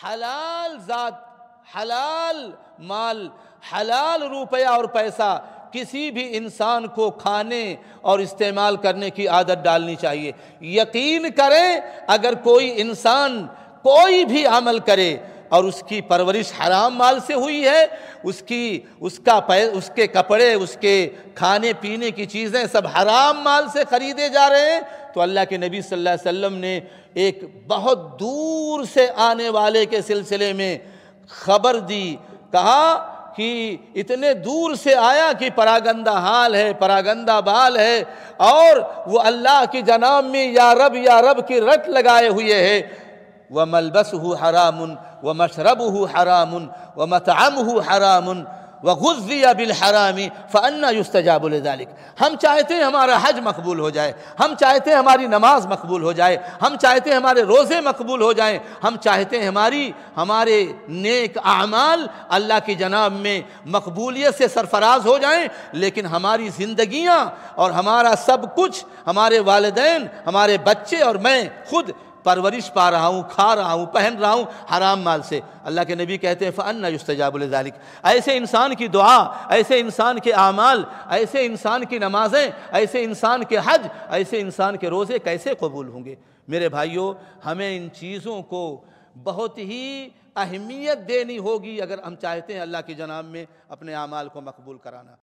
حلال ذات حلال مال حلال روپیہ اور پیسہ کسی بھی انسان کو کھانے اور استعمال کرنے کی عادت ڈالنی چاہیے یقین کریں اگر کوئی انسان کوئی بھی عمل کرے اور اس کی پرورش حرام مال سے ہوئی ہے اس کی اس کا اس کے کپڑے اس کے کھانے پینے کی چیزیں سب حرام مال سے خریدے جا رہے ہیں تو اللہ کے نبی صلی اللہ علیہ وسلم نے ایک بہت دور سے آنے والے کے سلسلے میں خبر دی کہا کہ اتنے دور سے آیا کہ پراگندہ حال ہے پراگندہ بال ہے اور وہ اللہ کی جناب میں یا رب یا رب کی رٹ لگائے ہوئے ہے و ملبس ہو حرام و مشرب ہو حرام و متعم ہو حرام و غذی بالحرامی فنّا یستجاب الدالک ہم چاہتے ہیں ہمارا حج مقبول ہو جائے ہم چاہتے ہیں ہماری نماز مقبول ہو جائے ہم چاہتے ہیں ہمارے روزے مقبول ہو جائیں ہم چاہتے ہیں ہماری ہمارے نیک اعمال اللہ کی جناب میں مقبولیت سے سرفراز ہو جائیں لیکن ہماری زندگیاں اور ہمارا سب کچھ ہمارے والدین ہمارے بچے اور میں خود پرورش پا رہا ہوں کھا رہا ہوں پہن رہا ہوں حرام مال سے اللہ کے نبی کہتے ہیں یستجاب الزالک ایسے انسان کی دعا ایسے انسان کے اعمال ایسے انسان کی نمازیں ایسے انسان کے حج ایسے انسان کے روزے کیسے قبول ہوں گے میرے بھائیوں ہمیں ان چیزوں کو بہت ہی اہمیت دینی ہوگی اگر ہم چاہتے ہیں اللہ کی جناب میں اپنے اعمال کو مقبول کرانا